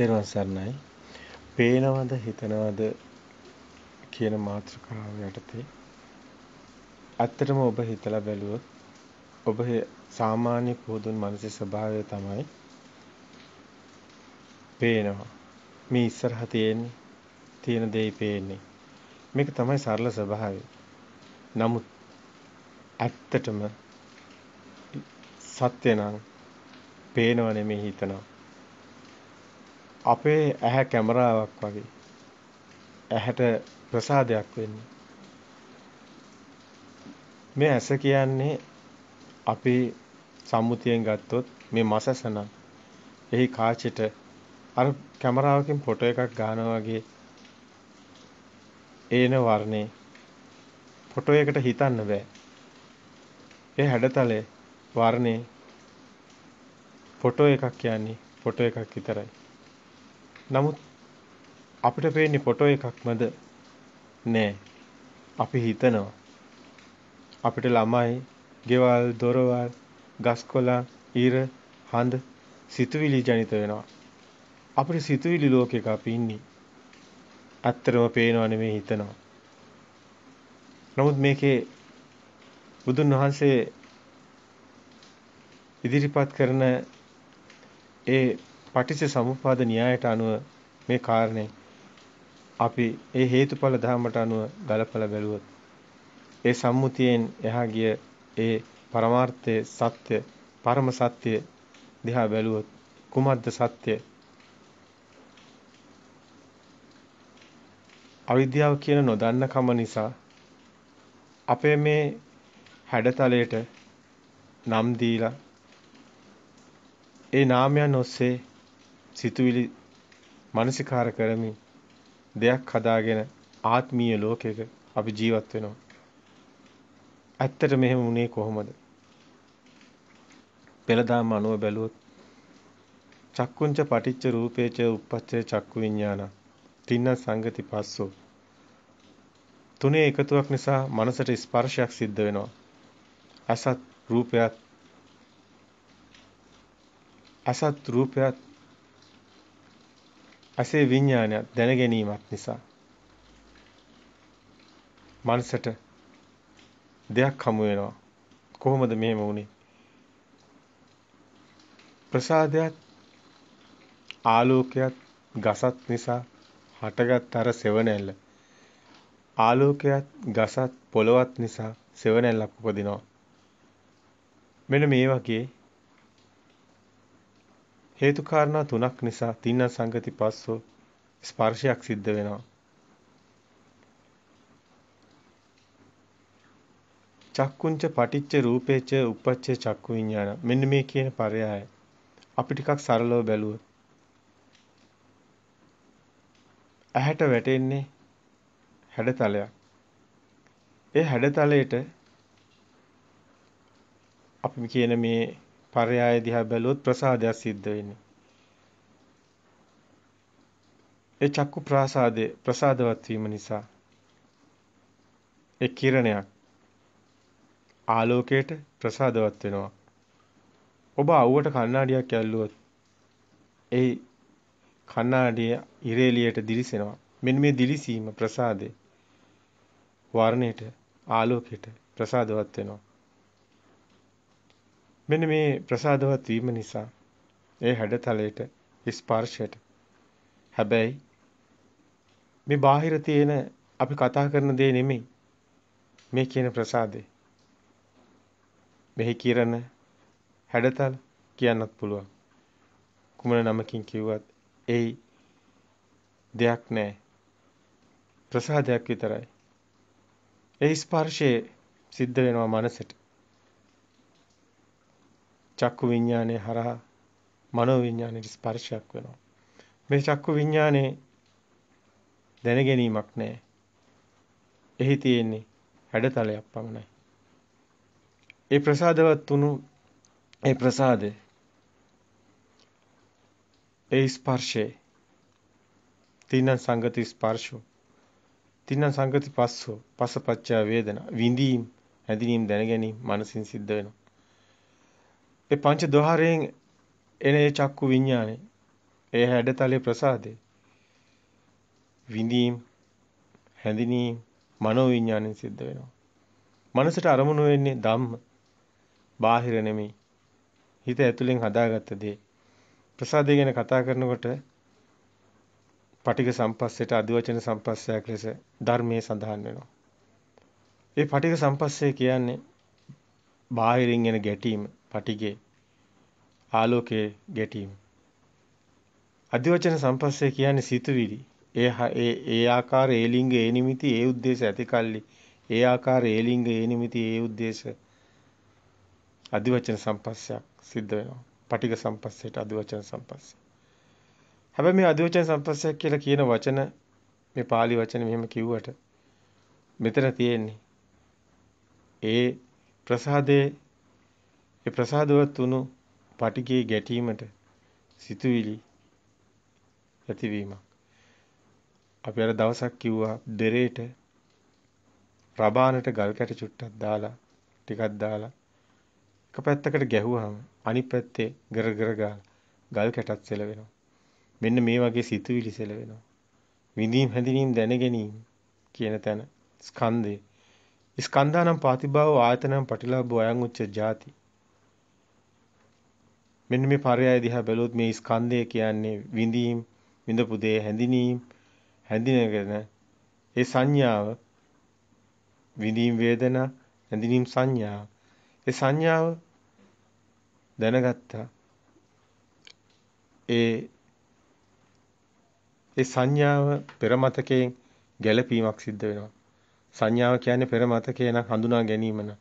තෙරුවන් සරණයි. පේනවද හිතනවද කියන මාතෘකාව යටතේ ඇත්තටම ඔබ හිතලා බැලුවොත් ඔබ සාමාන්‍ය පුහුදුන් මනසේ ස්වභාවය තමයි පේනවා. මේ ඉස්සරහ තියෙන්නේ තියෙන දෙයි පේන්නේ. මේක තමයි සරල ස්වභාවය. නමුත් ඇත්තටම සත්‍ය නම් පේනව නෙමෙයි හිතනවා. අපේ ඇහැ කැමරාවක් වගේ ඇහැට ප්‍රසාදයක් වෙන්නේ. මේ ඇස කියන්නේ අපේ සම්මුතියෙන් ගත්තොත් මේ මසසන එහි කාචෙට අර කැමරාවකින් ෆොටෝ එකක් ගන්නවා වගේ ඒන වර්ණේ ෆොටෝ එකට හිතන්න බෑ. ඒ හැඩතලේ වර්ණේ ෆොටෝ එකක් කියන්නේ ෆොටෝ එකක් විතරයි. නමුත් අපිට පේන්නේ ෆොටෝ එකක්මද? නෑ. අපි හිතනවා. අපිට ළමයි, ගෙවල්, දොරවල්, ගස්කොළන්, ඉර, හඳ සිතුවිලි ජනිත වෙනවා. අපිට සිතුවිලි ලෝකයක අපි ඉන්නේ. ඇත්තටම පේනව නෙමෙයි හිතනවා. නමුත් මේකේ බුදුන් වහන්සේ ඉදිරිපත් කරන ඒ පටිච්ච සමුප්පාද න්‍යායට අනුව මේ කාරණේ අපි ඒ හේතුඵල ධර්මයට අනුව ගලපලා බැලුවොත් ඒ සම්මුතියෙන් එහා ගිය ඒ පරමාර්ථයේ සත්‍ය පරම සත්‍ය දිහා බැලුවොත් කුමද්ද සත්‍ය අවිද්‍යාව කියන නොදන්න කම නිසා අපේ මේ හැඩතලයට නම් දීලා ඒ නාමයන් ඔස්සේ සිතුවිලි මනසිකාර කරමින් දෙයක් හදාගෙන ආත්මීය ලෝකයක අපි ජීවත් වෙනවා. ඇත්තට මෙහෙම වුණේ කොහොමද? පෙළදාම අනුව බැලුවොත් චක්කුංච පටිච්ච රූපේච උප්පච්චේ චක්කු විඥාන තින්න සංගති පස්සෝ තුනේ එකතුවක් නිසා මනසට ස්පර්ශයක් සිද්ධ වෙනවා අසත් රූපයත් අසත් රූපයත් ඇසේ විඥානයක් දැන ගැනීමත් නිසා මනසට දෙයක් හමු වෙනවා. කොහොමද මෙහෙම වුනේ? ප්‍රසාදයක් ආලෝකයක් ගසත් නිසා හටගත් අර සෙවණැල්ල ආලෝකයත් ගසත් පොළවත් නිසා සෙවණැල්ලක් උපදිනවා. මෙන්න මේ වගේ හේතු කාරණා තුනක් නිසා තින්න සංගති පස්සෝ ස්පර්ශයක් සිද්ධ වෙනවා. චක්කුංච පටිච්ච රූපේච උපච්චේ චක්කු විඤ්ඤාණ. මෙන්න මේ කියන පරයය අපි ටිකක් සරලව බැලුවොත් ඇහැට වැටෙන්නේ හැඩතලයක්. ඒ හැඩතලයට අපි කියන මේ පරයය දිහා බැලුවොත් ප්‍රසාදයක් සිද්ධ වෙන්නේ. ඒ චක්කු ප්‍රාසාදේ ප්‍රසාදවත් වීම නිසා ඒ කිරණයක් ආලෝකයට ප්‍රසාදවත් වෙනවා. ඔබ අවුවට කණ්ණාඩියක් ඇල්ලුවොත් ඒ කණ්ණාඩිය ඉරේලියට දිලිසෙනවා. මෙන්න මේ දිලිසීම ප්‍රසාදේ වර්ණයට ආලෝකයට ප්‍රසාදවත් වෙනවා. මෙන්න මේ ප්‍රසාදවත් වීම නිසා ඒ හැඩතලයට ස්පර්ශයට හැබැයි මේ බාහිර තියෙන අපි කතා කරන දේ නෙමෙයි මේ කියන ප්‍රසාදේ මෙහි කිරණ හැඩතල කියන්නත් පුළුවන් කුමන නමකින් කිව්වත් ඒ දෙයක් නැහැ ප්‍රසාදයක් විතරයි ඒ ස්පර්ශයේ සිද්ධ වෙනවා මනසට චක්කු විඥානය හරහා මනෝ විඥානයේ ස්පර්ශයක් වෙනවා. මේ චක්කු විඥානේ දැන ගැනීමක් නැහැ. එහි තියෙන්නේ හැඩතලයක් පමණයි. ඒ ප්‍රසාදවත් වුණු ඒ ප්‍රසාදේ ඒ ස්පර්ශේ තින සංගති ස්පර්ශෝ තින සංගති පස්සෝ පසපච්චා වේදනා විඳීම් හැඳිනීම් දැන ගැනීම මනසින් සිද්ධ වෙනවා ඒ පංච ద్వාරයෙන් එන ඒ චක්කු විඥානේ ඒ හැඩතලේ ප්‍රසාදේ විඳීම් හැඳිනීම් මනෝ විඥාණයෙන් සිද්ධ වෙනවා. මනසට අරමුණු වෙන්නේ ධම්ම. බාහිර නෙමෙයි. හිත ඇතුලෙන් හදාගත්ත දේ. ප්‍රසාදේ ගැන කතා කරනකොට පටික සම්පස්සයට අදිවචන සම්පස්සයක් ලෙස ධර්මයේ සඳහන් වෙනවා. ඒ පටික සම්පස්සය කියන්නේ බාහිරින් එන ගැටීම පටිගේ ආලෝකයේ ගැටීම. අධිවචන සම්පස්සේ කියන්නේ සිතුවිලි. ඒ ඒ ඒ ආකාර ඒ ලිංග ඒ නිමිති ඒ ಉದ್ದೇಶ ඇතිකල්ලි. ඒ ආකාර ඒ ලිංග ඒ නිමිති ඒ ಉದ್ದೇಶ අධිවචන සම්පස්සයක් සිද්ධ වෙනවා. පටිග සම්පස්සයට අධිවචන සම්පස්සය. හැබැයි මේ අධිවචන සම්පස්සයක් කියලා කියන වචන මේ pāli වචන මෙහෙම කිව්වට මෙතන තියෙන්නේ ඒ ප්‍රසාදේ ඒ ප්‍රසාදවත් වුණු පටිගයේ ගැටීමට සිතුවිලි ඇතිවීමක්. අපි අර දවසක් කිව්වා දෙරේට රබානට ගල් කැට චුට්ටක් දාලා ටිකක් දාලා එක පැත්තකට ගැහුවාම අනිත් පැත්තේ ගර ගර ගාලා ගල් කැටක් සෙලවෙනවා. මෙන්න මේ වගේ සිතුවිලි සෙලවෙනවා. විඳීම් හැඳිනීම් දැනගැනීම කියන තැන ස්කන්ධය. ස්කන්ධානම් පාතිභාව ආයතනම් පටිලාභ වයන් උච්ච ಜಾති. මෙන්න මේ පරයය දිහා බැලුවොත් මේ ස්කන්ධය කියන්නේ විඳීම් විඳපු දේ හැඳිනීම් හැඳිනගෙන ඒ සංඥාව විඳීම් වේදනා හැඳිනීම් සංඥා ඒ සංඥාව දැනගත්තා ඒ ඒ සංඥාව පෙර මතකයෙන් ගැළපීමක් සිද්ධ වෙනවා සංඥාව කියන්නේ පෙර මතකේ නම් හඳුනා ගැනීම නම්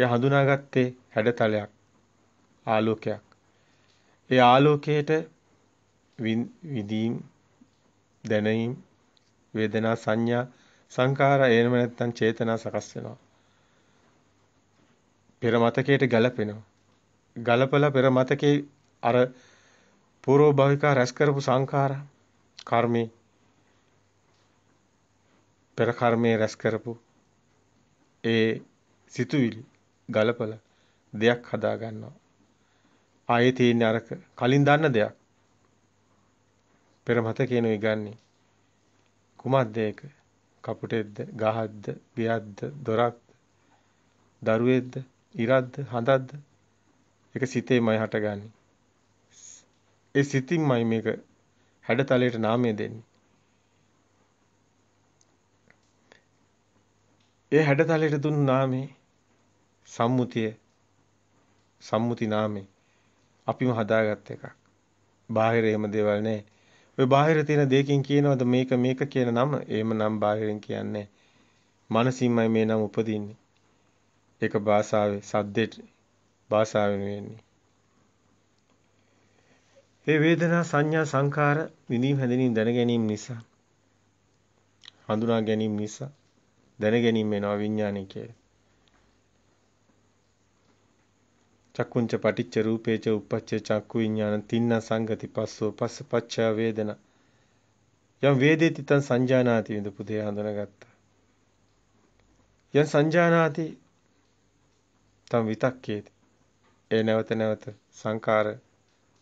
ඒ හඳුනාගත්තේ හැඩතලයක් ආලෝකයක් ඒ ආලෝකයට විඳීම් දැනීම් වේදනා සංඥා සංඛාරා එහෙම නැත්නම් චේතනා සකස් වෙනවා. පෙර මතකයට ගලපෙනවා. ගලපලා පෙර මතකේ අර පූර්ව භවිකා රැස් කරපු සංඛාරා කර්මේ පෙර කර්මයේ රැස් කරපු ඒ සිතුවිලි ගලපලා දෙයක් හදා ගන්නවා. ආයේ තියෙන අරක කලින් දන්න දෙයක් පෙර මතකේන ඉගන්නේ කුමක්ද ඒක කපුටෙද්ද ගහක්ද ගියක්ද දොරක්ද දරුවෙක්ද ඉරක්ද හඳක්ද ඒක සිතේමයි හටගන්නේ ඒ සිතින්මයි මේක හැඩතලයට නාමය දෙන්නේ. ඒ හැඩතලයට දුන්නු නාමේ සම්මුතිය සම්මුති නාමේ අපිම හදාගත් එකක්. බාහිර එහෙම දේවල් නැහැ. ඔය බාහිර තියෙන දෙයකින් කියනවද මේක මේක කියන නම? එහෙම නම් බාහිරින් කියන්නේ මනසින්මයි මේ නම උපදින්නේ. ඒක භාෂාවේ සද්දෙට භාෂාවෙන් වෙන්නේ. ඒ වේදනා සංඥා සංකාර විඳීම් හැඳිනීම් දැන ගැනීම නිසා හඳුනා ගැනීම නිසා දැන ගැනීම වෙනවා විඥානිකයේ. චක්කුංච පටිච්ච රූපේච උප්පච්චේ චක්කු විඥාන තින්න සංගති පස්සෝ පස්ස පච්චා වේදනා යම් වේදේති තං සංජානාති විඳ පුතේ හඳුනාගත්තා යම් සංජානාති තම් විතක්කේති ඒ නැවත නැවත සංකාර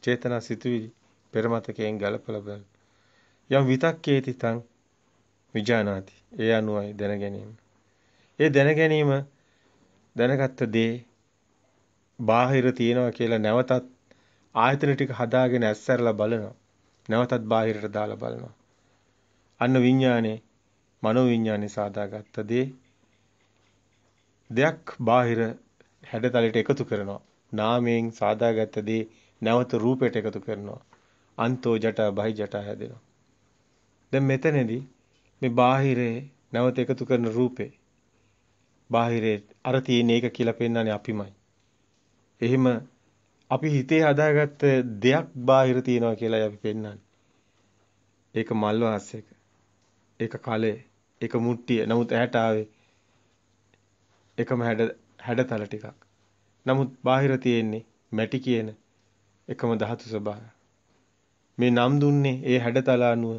චේතනා සිතුවිලි පෙරමතකයෙන් ගලපල බල යම් විතක්කේති තං විජානාති ඒ අනුවයි දැන ගැනීම ඒ දැන ගැනීම දැනගත්ත දේ බාහිර තියනවා කියලා නැවතත් ආයතන ටික හදාගෙන ඇස්සරලා බලනවා. නැවතත් බාහිරට දාලා බලනවා. අන්න විඥානේ මනෝ විඥානේ සාදාගත්ත දේ දෙයක් බාහිර හැඩතලයට එකතු කරනවා. නාමයෙන් සාදාගත්ත දේ නැවත රූපයට එකතු කරනවා. අන්තෝ ජටා බහි ජටා හැදෙනවා. දැන් මෙතනදී මේ බාහිරේ නැවත එකතු කරන රූපේ බාහිරේ අර තියෙන එක කියලා පෙන්වන්නේ අපිමයි. එහෙම අපි හිතේ හදාගත්ත දෙයක් බාහිර තියනවා කියලායි අපි පෙන්වන්නේ. ඒක මල් වාසයක. ඒක කලේ. ඒක මුට්ටිය. නමුත් ඇහැට ආවේ එකම හැඩ හැඩතල ටිකක්. නමුත් බාහිර තියෙන්නේ මැටි කියන එකම ධාතු ස්වභාවය. මේ නම් දුන්නේ ඒ හැඩතල අනුව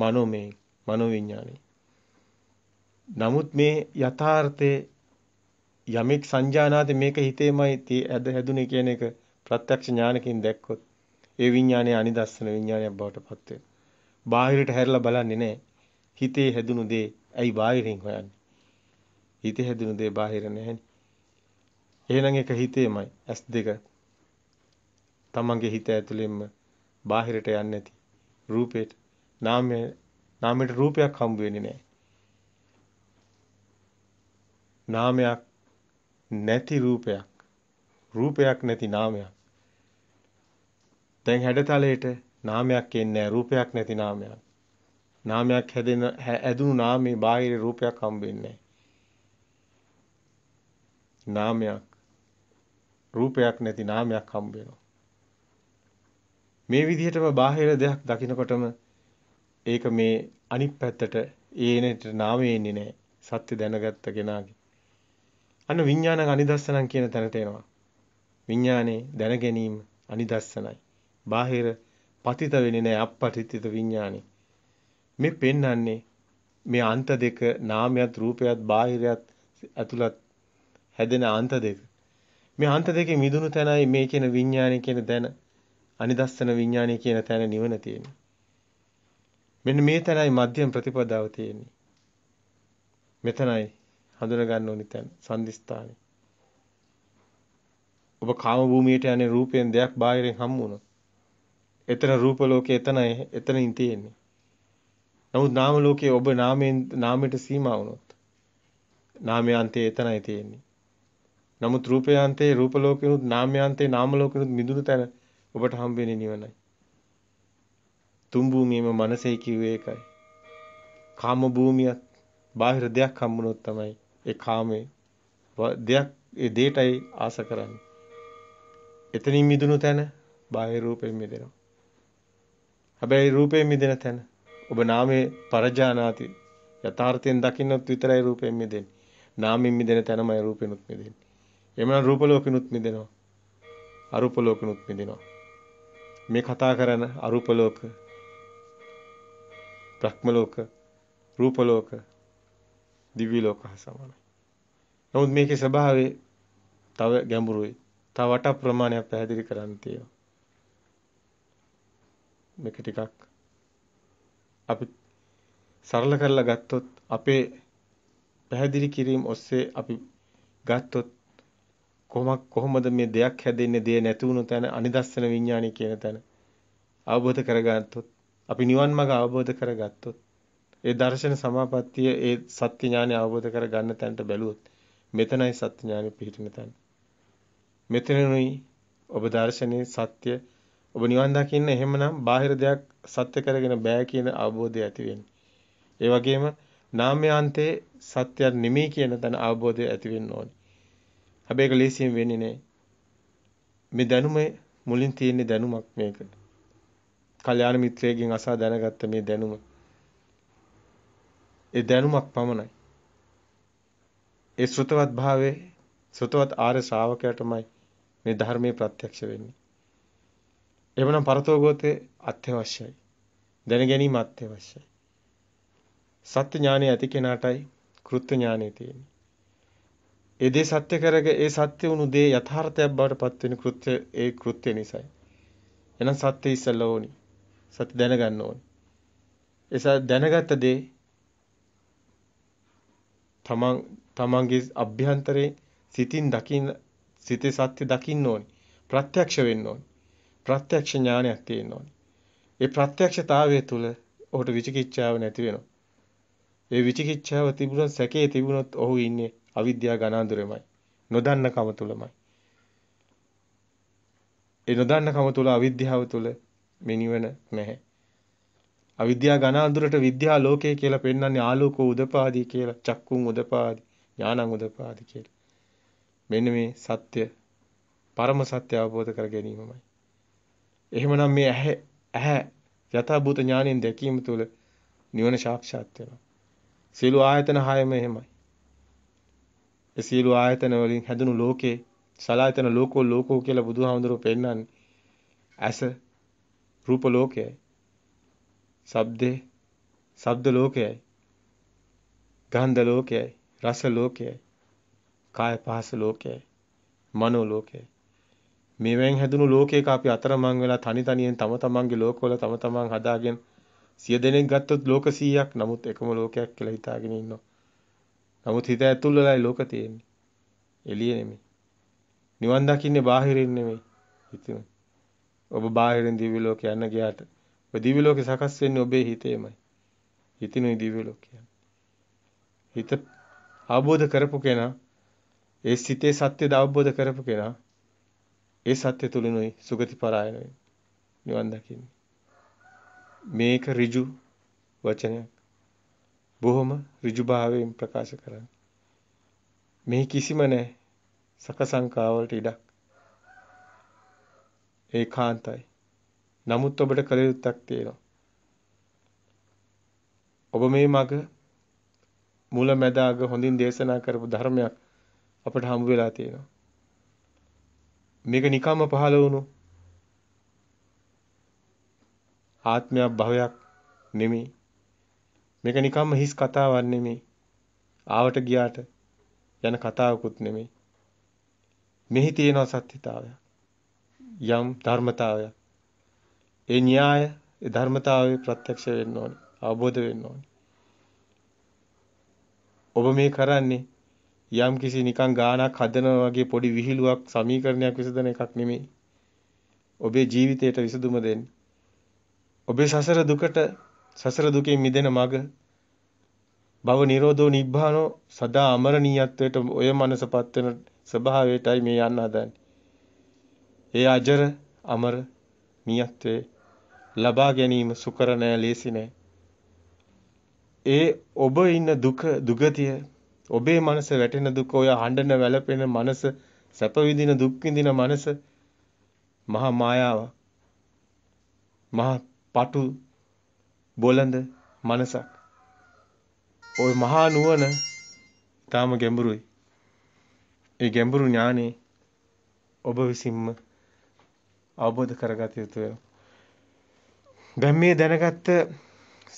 මනෝමය මනෝවිඥානයි. නමුත් මේ යථාර්ථයේ යමෙක් සංජානාත මේක හිතේමයි ඇද හැදුනේ කියන එක ප්‍රත්‍යක්ෂ ඥානකින් දැක්කොත් ඒ විඥානයේ අනිදස්සන විඥානයක් බවට පත් වෙනවා. බාහිරට හැරිලා බලන්නේ නැහැ. හිතේ හැදුණු දේ ඇයි බාහිරින් හොයන්නේ? හිතේ හැදුණු දේ බාහිර නැහැනේ. එහෙනම් ඒක හිතේමයි. S2 තමන්ගේ හිත ඇතුළෙන්ම බාහිරට යන්නේ නැති රූපේට නාමයේ නාමයට රූපයක් හම්බ වෙන්නේ නැහැ. නාමයක් නැති රූපයක් රූපයක් නැති නාමයක් දැන් හැඩතලයට නාමයක් එන්නේ රූපයක් නැති නාමයක් නාමයක් හැදෙන ඇදුණු නාමේ බාහිර රූපයක් හම්බ වෙන්නේ නාමයක් රූපයක් නැති නාමයක් හම්බ වෙනවා මේ විදිහටම බාහිර දෙයක් දකිනකොටම ඒක මේ අනිත් පැත්තට ඒනෙට නාමය එන්නේ නැහැ සත්‍ය දැනගත්ත කෙනාගේ අන්න විඥානං අනිදස්සනං කියන තැන තේනවා. විඥානේ දැන ගැනීම අනිදස්සනයි. බාහිර පතිත වෙන්නේ නැහැ අපපටිත විඥානේ. මේ පෙන්වන්නේ මේ අන්ත දෙක නාමයත් රූපයත් බාහිරයත් ඇතුළත් හැදෙන අන්ත දෙක. මේ අන්ත දෙකේ මිදුණු තැනයි මේ කියන විඥානේ කියන දැන අනිදස්සන විඥානේ කියන තැන නිවන තියෙන්නේ. මෙන්න මේ තැනයි මධ්‍යම ප්‍රතිපදාව තියෙන්නේ. මෙතනයි හඳුන ගන්න ඕනි තැන සංදිස්ථානේ. ඔබ කාම භූමියට යන්නේ රූපයෙන් දෙයක් බාහිරින් හම් වුණොත්. එතන රූප ලෝකේ එතනයි එතනින් තියෙන්නේ. නමුත් නාම ලෝකේ ඔබ නාමයෙන් නාමයට සීමා වුණොත්. නාමයන්තේ එතනයි තියෙන්නේ. නමුත් රූපයන්තේ රූප ලෝකෙනුත් නාමයන්තේ නාම ලෝකෙනුත් මිදුණු තැන ඔබට හම් වෙන්නේ නිවනයි. තුන් භූමියේම මනසේ කිව්වේ ඒකයි. කාම භූමියත් බාහිර දෙයක් හම්බුනොත් තමයි ඒ කාමේ දෙයක් ඒ දෙයටයි ආස කරන්නේ. එතනින් මිදුණු තැන බාහිර රූපයෙන් මිදෙනවා. හැබැයි රූපයෙන් මිදෙන තැන ඔබ නාමයේ පරජානාති යථාර්ථයෙන් දකින්නොත් විතරයි රූපයෙන් මිදෙන්නේ. නාමයෙන් මිදෙන තැනමයි රූපෙනුත් මිදෙන්නේ. එමනම් රූප ලෝකිනුත් මිදෙනවා. අරූප ලෝකිනුත් මිදෙනවා. මේ කතා කරන අරූප ලෝක, භ්‍රම ලෝක, රූප ලෝක දිව්‍ය ලෝක හා සමානයි. නමුත් මේකේ ස්වභාවය තව ගැඹුරුයි. තව වට ප්‍රමාණයක් පැහැදිලි කරන්න තියෙනවා. මේක ටිකක් අපි සරල කරලා ගත්තොත් අපේ පැහැදිලි කිරීම ඔස්සේ අපි ගත්තොත් කොහොමක් කොහොමද මේ දෙයක් හැදෙන්නේ දෙය නැති වුණු තැන අනිදස්සන විඥානය කියන තැන අවබෝධ කරගත්තොත් අපි නිවන් මඟ අවබෝධ කරගත්තොත් ඒ දර්ශන සමාපත්තිය ඒ සත්‍ය ඥානය අවබෝධ කර ගන්න තැනට බැලුවොත් මෙතනයි සත්‍ය ඥානෙ පිහිටින තැන. මෙතනනුයි ඔබ දර්ශනේ සත්‍ය ඔබ නිවන් දකින්න එහෙමනම් බාහිර දෙයක් සත්‍ය කරගෙන බෑ කියන අවබෝධය ඇති වෙන්නේ. ඒ වගේම නාමයාන්තේ සත්‍යයක් නෙමෙයි කියන තැන අවබෝධය ඇති වෙන්න ඕනේ. හැබැයි ඒක ලේසියෙන් වෙන්නේ නෑ. මේ දැනුම මුලින් තියෙන දැනුමක් මේක. කල්‍යාණ මිත්‍රයෙක්ගෙන් අසා දැනගත්ත මේ දැනුම ඒ දැනුමක් පමණයි. ඒ ශ්‍රතවත් භාවයේ ශ්‍රතවත් ආර්ය ශ්‍රාවකයාටමයි මේ ධර්මයේ ප්‍රත්‍යක්ෂ වෙන්නේ. එවනම් පරතෝගෝතේ අත්‍යවශ්‍යයි. දැන ගැනීම අත්‍යවශ්‍යයි. සත්‍ය ඥානය ඇති කෙනාටයි කෘත්‍ය ඥානය තියෙන්නේ. ඒ දේ සත්‍ය කරග ඒ සත්‍ය වුණු දේ යථාර්ථයක් බවට පත් වෙන කෘත්‍ය ඒ කෘත්‍ය නිසායි. එහෙනම් සත්‍ය ඉස්සලා ඕනි. සත්‍ය දැනගන්න ඕනි. ඒස දැනගත්ත දේ තමන් තමන්ගේ අභ්‍යන්තරේ සිතින් දකින්න සිතේ සත්‍ය දකින්න ඕනි. ප්‍රත්‍යක්ෂ වෙන්න ඕනි. ප්‍රත්‍යක්ෂ ඥානයක් තියෙන්න ඕනි. ඒ ප්‍රත්‍යක්ෂතාවය තුළ ඔහුට විචිකිච්ඡාව නැති වෙනවා. ඒ විචිකිච්ඡාව තිබුණොත් සැකේ තිබුණොත් ඔහු ඉන්නේ අවිද්‍යා ගණාඳුරෙමයි. නොදන්න කම තුලමයි. ඒ නොදන්න කම තුල අවිද්‍යාව තුල මෙනිවන නැහැ. අවිද්‍යා ඝන අඳුරට විද්‍යා ලෝකය කියලා පෙන්වන්නේ ආලෝකෝ උදපාදී කියලා චක්කුන් උදපාදී ඥානං උදපාදී කියලා. මෙන්න මේ සත්‍ය පරම සත්‍ය අවබෝධ කර ගැනීමමයි. එහෙමනම් මේ ඇහැ ඇහැ යථාභූත ඥාණයෙන් දැකීම තුළ නිවන සාක්ෂාත් වෙනවා. සියලු ආයතන හයම එහෙමයි. ඒ සියලු ආයතන වලින් හැදුණු ලෝකේ සලායතන ලෝකෝ ලෝකෝ කියලා බුදුහාමුදුරුවෝ පෙන්වන්නේ ඇස රූප ලෝකයයි ශබ්දේ ශබ්ද ලෝකයයි. ගන්ධ ලෝකයයි. රස ලෝකයයි. කාය පහස ලෝකයයි. මනෝ ලෝකයයි. මේවෙන් හැදුණු ලෝකයක අපි අතරමං වෙලා තනි තනියෙන් තම තමන්ගේ ලෝකවල තම තමන් හදාගෙන සිය දෙනෙක් ගත්තොත් ලෝක 100ක් නමුත් එකම ලෝකයක් කියලා හිතාගෙන ඉන්නවා. නමුත් හිත ඇතුල් වෙලායි ලෝක තියෙන්නේ. එළිය නෙමෙයි. නිවන් දකින්නේ බාහිරින් නෙමෙයි. හිතෙන. ඔබ බාහිරින් දිව්‍ය ලෝක යන්න ගියාට ඔය දිව්‍ය ලෝකේ සකස් වෙන්නේ ඔබේ හිතේමයි. හිතිනුයි දිව්‍ය ලෝක හිත අවබෝධ කරපු කෙනා ඒ සිතේ සත්‍යද අවබෝධ කරපු කෙනා ඒ සත්‍ය තුලිනුයි සුගති පරායන වෙන්නේ. නිවන් දකින්නේ. මේක ඍජු වචනයක්. බොහොම ඍජු භාවයෙන් ප්‍රකාශ කරන්නේ. මේ කිසිම නැහැ සකසංකාවලට ඉඩක්. ඒකාන්තයි. නමුත් ඔබට කළ යුත්තක් තියෙනවා. ඔබ මේ මග මුල මැද අග හොඳින් දේශනා කරපු ධර්මයක් අපට හම්බ වෙලා තියෙනවා. මේක නිකම්ම පහළ වුණු ආත්මයක් භවයක් නෙමෙයි. මේක නිකම්ම හිස් කතාවක් නෙමෙයි. ආවට ගියාට යන කතාවකුත් නෙමෙයි. මෙහි තියෙන සත්‍යතාවය. යම් ධර්මතාවයක්. ඒ න්‍යාය, ඒ ධර්මතාවය ප්‍රත්‍යක්ෂ වෙන්න ඕනේ. අවබෝධ වෙන්න ඕනේ. ඔබ මේ කරන්නේ යම් කිසි නිකන් ගානක් හදනවා වගේ පොඩි විහිළුවක් සමීකරණයක් විසඳන එකක් නෙමෙයි. ඔබේ ජීවිතයට විසඳුම දෙන්නේ. ඔබේ සසර දුකට සසර දුකෙන් මිදෙන මඟ භව නිරෝධෝ නිබ්බානෝ සදා අමරණීයත්වයට ඔය මනසපත් වෙන ස්වභාවයටයි මේ යන්න හදන්නේ. ඒ අජර අමර නියත්වේ ලබා ගැනීම සුකර නෑ ලේසි නෑ. ඒ ඔබ ඉන්න දුක දුගතිය ඔබේ මනස වැටෙන දුක ඔය හඬන වැළපෙන මනස සැප විඳින දුක් විඳින මනස මහා මායාව මහා පටු බොළඳ මනසක් ওই මහා නුවණ තාම ගැඹුරුයි ඒ ගැඹුරු ඥානේ ඔබ විසින්ම අවබෝධ කරගත යුතුය දැන් මේ දැනගත්ත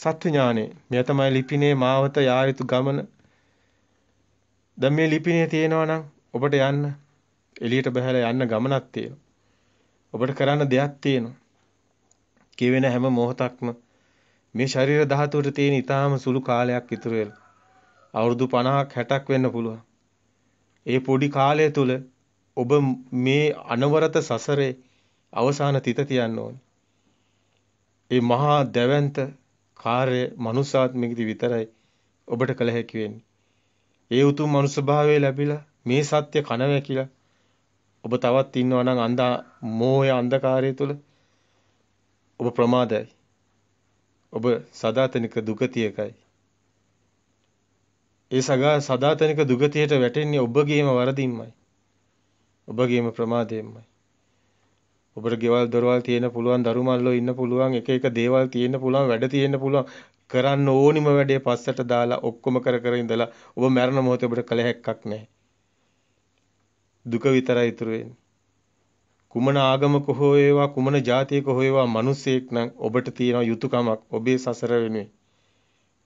සත්‍ය ඥානෙ මෙය තමයි ලිපිනේ මාවත යා යුතු ගමන. දැන් මේ ලිපිනේ තියෙනවා නම් ඔබට යන්න එළියට බහැලා යන්න ගමනක් තියෙනවා. ඔබට කරන්න දෙයක් තියෙනවා. කියවෙන හැම මොහොතක්ම මේ ශරීර ධාතුවට තියෙන ඊටාම සුළු කාලයක් ඉතුරු වෙලා අවුරුදු 50ක් 60ක් වෙන්න පුළුවන්. ඒ පොඩි කාලය තුල ඔබ මේ අනවරත සසරේ අවසාන තිත තියන්න ඕනේ. ඒ මහා දැවැන්ත කාර්ය මනුසාත්මිකදී විතරයි ඔබට කළ හැකි වෙන්නේ. ඒ උතුම් මනුසභාවය ලැබිලා මේ සත්‍ය කනවැකිලා ඔබ තවත් ඉන්නවා නම් අන්ධා මෝහය අන්ධකාරය තුල ඔබ ප්‍රමාදයි. ඔබ සදාතනික දුගතියකයි. ඒ සගා සදාතනික දුගතියට වැටෙන්නේ ඔබගේම වරදින්මයි. ඔබගේම ප්‍රමාදයෙන්මයි. ඔබට ගෙවල් දොරවල් තියෙන පුළුවන් දරු මල්ලෝ ඉන්න පුළුවන් එක එක දේවල් තියෙන්න පුළුවන් වැඩ තියෙන්න පුළුවන් කරන්න ඕනිම වැඩේ පස්සට දාලා ඔක්කොම කර කර ඉඳලා ඔබ මරණ මොහොතේ ඔබට කල හැක්කක් නැහැ දුක විතරයි ඉතුරු වෙන්නේ කුමන ආගමක හෝ වේවා කුමන ජාතියක හෝ වේවා මිනිසෙක් නම් ඔබට තියෙන යුතුයකමක් ඔබේ සසර වෙනුවෙන්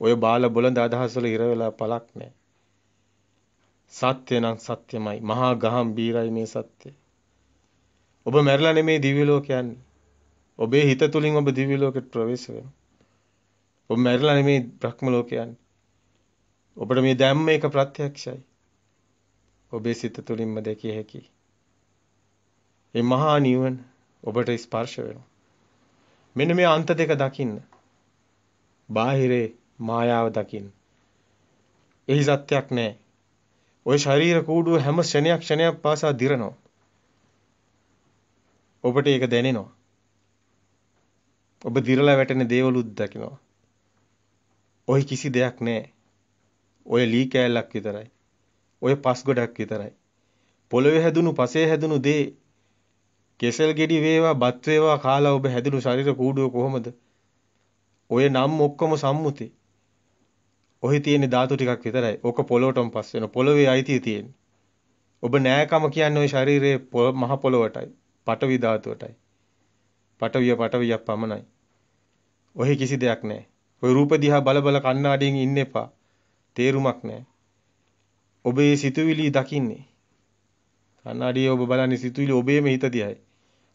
ඔය බාල බොළඳ අදහස් වල ඉර වෙලා පළක් නැහැ සත්‍ය නම් සත්‍යමයි මහා ගහම් බීරයි මේ සත්‍යය ඔබ මැරිලා නෙමේ දිව්‍ය ලෝක යන්නේ. ඔබේ හිත තුලින් ඔබ දිව්‍ය ලෝකෙට ප්‍රවේශ වෙනවා. ඔබ මැරිලා නෙමේ භ්‍රම ලෝක යන්නේ. ඔබට මේ දැම්ම මේක ප්‍රත්‍යක්ෂයි. ඔබේ සිත තුලින්ම දැකිය හැකියි. මේ මහා නිවන ඔබට ස්පර්ශ වෙනවා. මෙන්න මේ අන්ත දෙක දකින්න. බාහිරේ මායාව දකින්න. එහි සත්‍යක් නැහැ. ওই ශරීර කූඩුව හැම ක්ෂණයක් ක්ෂණයක් පාසා දිරනවා. ඔබට ඒක දැනෙනවා. ඔබ දිරලා වැටෙන දේවලුත් දකිනවා. ඔයි කිසි දෙයක් නැහැ. ඔය ලී කෑල්ලක් විතරයි. ඔය පස් ගොඩක් විතරයි. පොළවේ හැදුණු පසේ හැදුණු දේ කෙසල් ගෙඩි වේවා බත් වේවා කාලා ඔබ හැදුණු ශරීර කූඩුව කොහොමද? ඔය නම් ඔක්කොම සම්මුති. ඔහි තියෙන ධාතු ටිකක් විතරයි. ඕක පොළොවටම පස් වෙන. පොළොවේ අයිතිය තියෙන්නේ. ඔබ නෑකම කියන්නේ ওই ශරීරයේ මහ පොළොවටයි. පටවි ධාතුවටයි. පටවිය පටවියක් පමණයි. ඔහි කිසි දෙයක් නැහැ. ඔය රූප දිහා බල බල කණ්ණාඩියෙන් ඉන්න එපා. තේරුමක් නැහැ. ඔබේ සිතුවිලි දකින්නේ. කණ්ණාඩියේ ඔබ බලන්නේ සිතුවිලි ඔබේම හිත දිහායි.